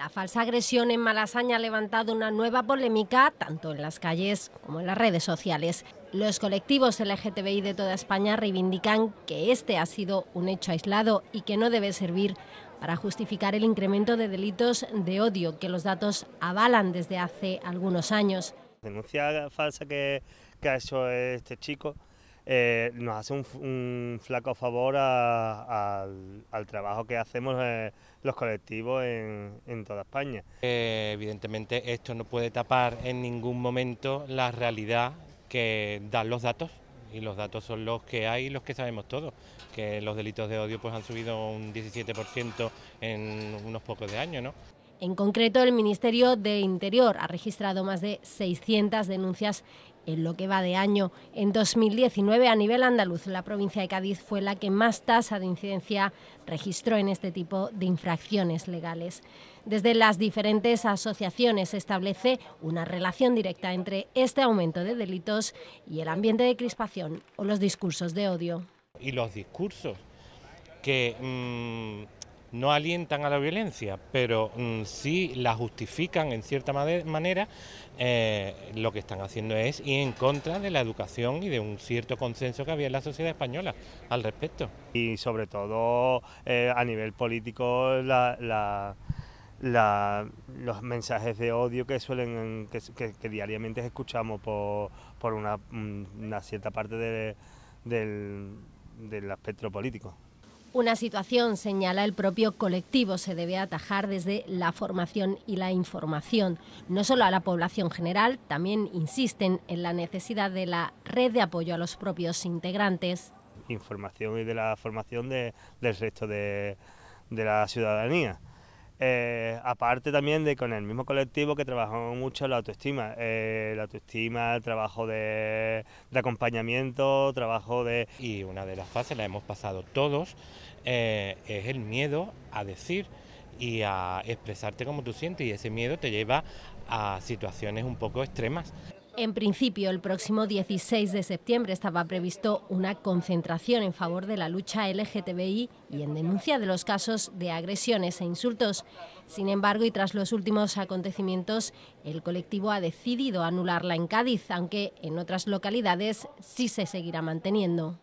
La falsa agresión en Malasaña ha levantado una nueva polémica tanto en las calles como en las redes sociales. Los colectivos LGTBI de toda España reivindican que este ha sido un hecho aislado y que no debe servir para justificar el incremento de delitos de odio que los datos avalan desde hace algunos años. Denuncia falsa que, que ha hecho este chico eh, nos hace un, flaco favor al, trabajo que hacemos eh, los colectivos en, toda España. Eh, evidentemente esto no puede tapar en ningún momento la realidad que dan los datos y los datos son los que hay y los que sabemos todos, que los delitos de odio pues han subido un 17% en unos pocos de años, ¿no? En concreto, el Ministerio de Interior ha registrado más de 600 denuncias en lo que va de año. En 2019, a nivel andaluz, la provincia de Cádiz fue la que más tasa de incidencia registró en este tipo de infracciones legales. Desde las diferentes asociaciones se establece una relación directa entre este aumento de delitos y el ambiente de crispación o los discursos de odio. Y los discursos que... Mm, no alientan a la violencia, pero mm, sí la justifican en cierta manera, eh, lo que están haciendo es ir en contra de la educación y de un cierto consenso que había en la sociedad española al respecto. Y sobre todo eh, a nivel político los mensajes de odio que suelen que, diariamente escuchamos por, una, cierta parte del, del espectro político. Una situación, señala el propio colectivo, se debe atajar desde la formación y la información, no solo a la población general, también insisten en la necesidad de la red de apoyo a los propios integrantes. Información y de la formación de, del resto de la ciudadanía. Eh, aparte también de con el mismo colectivo que trabajamos mucho la autoestima, eh, la autoestima, el trabajo de, acompañamiento, trabajo de... Y una de las fases, la hemos pasado todos, eh, es el miedo a decir y a expresarte como tú sientes y ese miedo te lleva a situaciones un poco extremas. En principio, el próximo 16 de septiembre estaba previsto una concentración en favor de la lucha LGTBI y en denuncia de los casos de agresiones e insultos. Sin embargo, y tras los últimos acontecimientos, el colectivo ha decidido anularla en Cádiz, aunque en otras localidades sí se seguirá manteniendo.